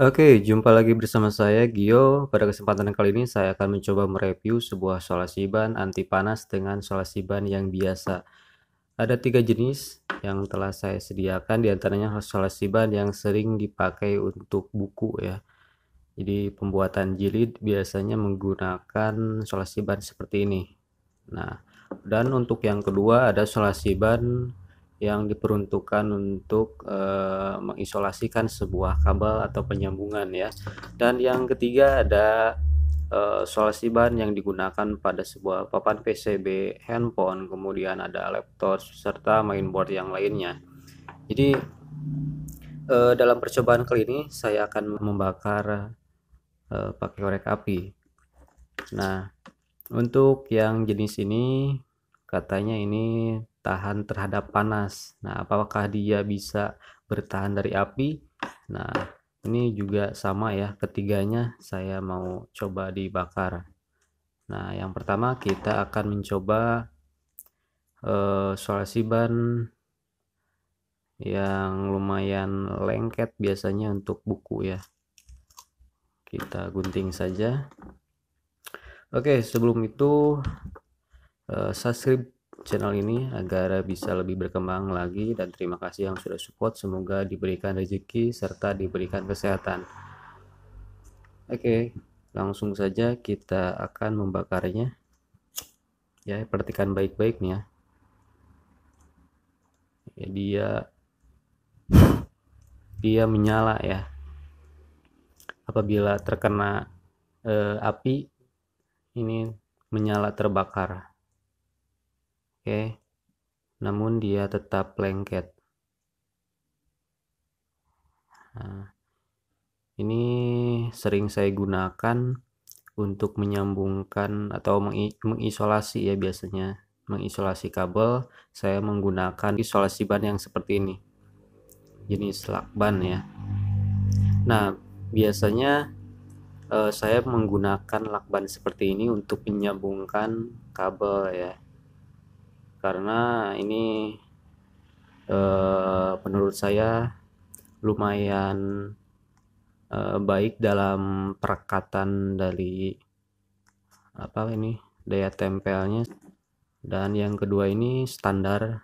Oke, jumpa lagi bersama saya Gio. Pada kesempatan kali ini saya akan mencoba mereview sebuah solasi ban anti panas dengan solasi ban yang biasa. Ada tiga jenis yang telah saya sediakan, diantaranya solasi ban yang sering dipakai untuk buku ya. Jadi pembuatan jilid biasanya menggunakan solasi ban seperti ini. Nah, dan untuk yang kedua ada solasi ban yang diperuntukkan untuk e, mengisolasikan sebuah kabel atau penyambungan ya. Dan yang ketiga ada e, eh, solasi ban yang digunakan pada sebuah papan PCB handphone, kemudian ada laptop serta mainboard yang lainnya. Jadi e, dalam percobaan kali ini saya akan membakar e, pakai korek api. Nah, untuk yang jenis ini katanya ini tahan terhadap panas. Nah, apakah dia bisa bertahan dari api? Nah, ini juga sama ya, ketiganya saya mau coba dibakar. Nah, yang pertama kita akan mencoba uh, solasi ban yang lumayan lengket biasanya untuk buku ya. Kita gunting saja. Oke, sebelum itu eh, subscribe channel ini agar bisa lebih berkembang lagi dan terima kasih yang sudah support semoga diberikan rezeki serta diberikan kesehatan oke langsung saja kita akan membakarnya ya perhatikan baik-baik nih ya ya dia dia menyala ya apabila terkena eh, api ini menyala terbakar Oke. Namun dia tetap lengket. Nah, ini sering saya gunakan untuk menyambungkan atau mengisolasi ya biasanya mengisolasi kabel saya menggunakan isolasi ban yang seperti ini jenis lakban ya nah biasanya eh, saya menggunakan lakban seperti ini untuk menyambungkan kabel ya karena ini eh, menurut saya lumayan eh, baik dalam perekatan dari apa ini daya tempelnya dan yang kedua ini standar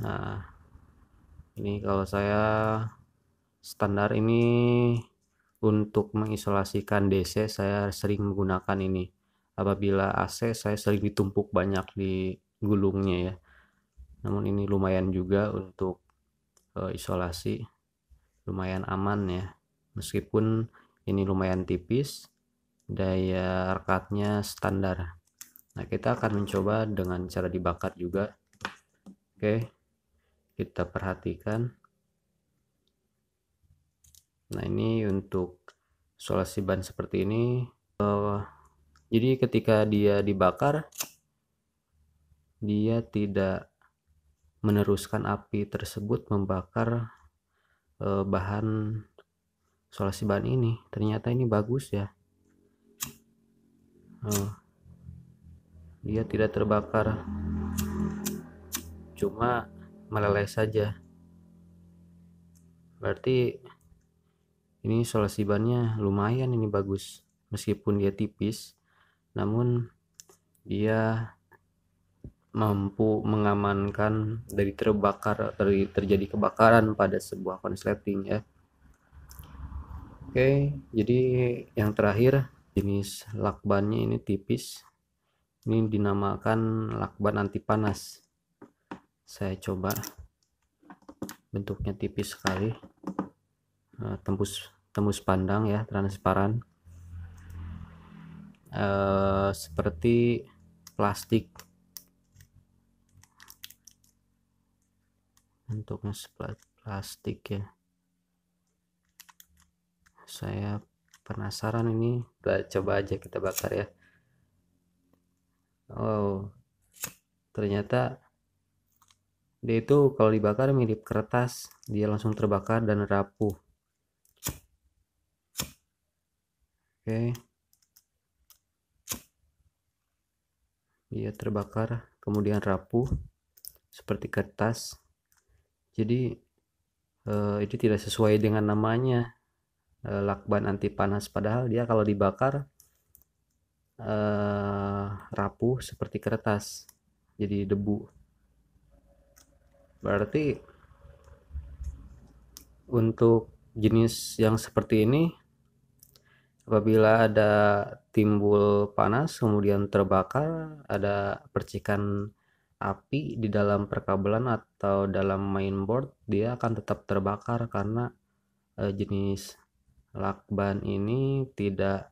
nah ini kalau saya standar ini untuk mengisolasikan DC saya sering menggunakan ini apabila AC saya sering ditumpuk banyak di gulungnya ya namun ini lumayan juga untuk uh, isolasi lumayan aman ya meskipun ini lumayan tipis daya rekatnya standar nah kita akan mencoba dengan cara dibakar juga oke kita perhatikan nah ini untuk isolasi ban seperti ini uh, jadi ketika dia dibakar dia tidak meneruskan api tersebut membakar eh, bahan solasi bahan ini ternyata ini bagus ya eh, dia tidak terbakar cuma meleleh saja berarti ini solasi bannya lumayan ini bagus meskipun dia tipis namun dia mampu mengamankan dari terbakar dari terjadi kebakaran pada sebuah konsleting ya. Oke, jadi yang terakhir jenis lakbannya ini tipis. Ini dinamakan lakban anti panas. Saya coba bentuknya tipis sekali. Eh, tembus tembus pandang ya, transparan. Eh, seperti plastik bentuknya seperti plastik ya saya penasaran ini coba aja kita bakar ya wow ternyata dia itu kalau dibakar mirip kertas dia langsung terbakar dan rapuh oke okay. ia terbakar kemudian rapuh seperti kertas jadi eh, itu tidak sesuai dengan namanya eh, lakban anti panas padahal dia kalau dibakar eh, rapuh seperti kertas jadi debu berarti untuk jenis yang seperti ini Apabila ada timbul panas kemudian terbakar, ada percikan api di dalam perkabelan atau dalam mainboard, dia akan tetap terbakar karena eh, jenis lakban ini tidak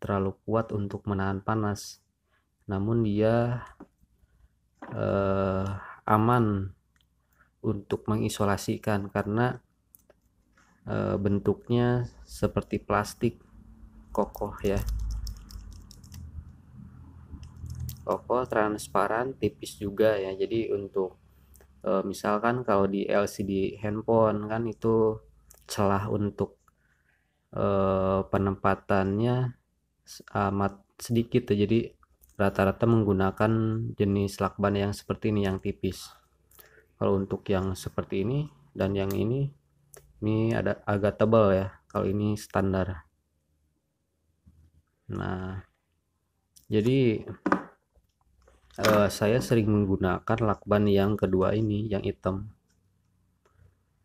terlalu kuat untuk menahan panas. Namun dia eh, aman untuk mengisolasikan karena e, bentuknya seperti plastik kokoh ya kokoh transparan tipis juga ya jadi untuk e, misalkan kalau di LCD handphone kan itu celah untuk e, penempatannya amat sedikit ya jadi rata-rata menggunakan jenis lakban yang seperti ini yang tipis kalau untuk yang seperti ini dan yang ini ini ada agak tebal ya kalau ini standar nah jadi uh, saya sering menggunakan lakban yang kedua ini yang hitam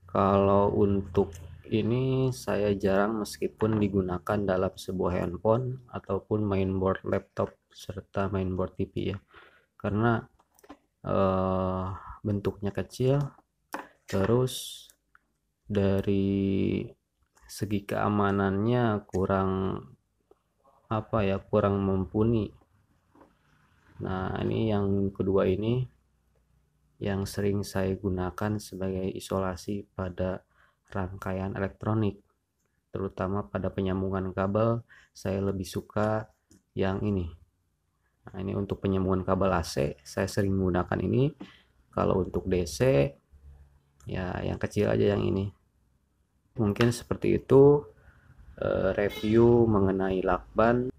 kalau untuk ini saya jarang meskipun digunakan dalam sebuah handphone ataupun mainboard laptop serta mainboard TV ya karena uh, bentuknya kecil terus dari segi keamanannya kurang apa ya kurang mumpuni nah ini yang kedua ini yang sering saya gunakan sebagai isolasi pada rangkaian elektronik terutama pada penyambungan kabel saya lebih suka yang ini nah ini untuk penyambungan kabel AC saya sering menggunakan ini kalau untuk DC ya yang kecil aja yang ini mungkin seperti itu uh, review mengenai lakban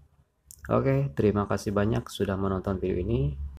oke okay, terima kasih banyak sudah menonton video ini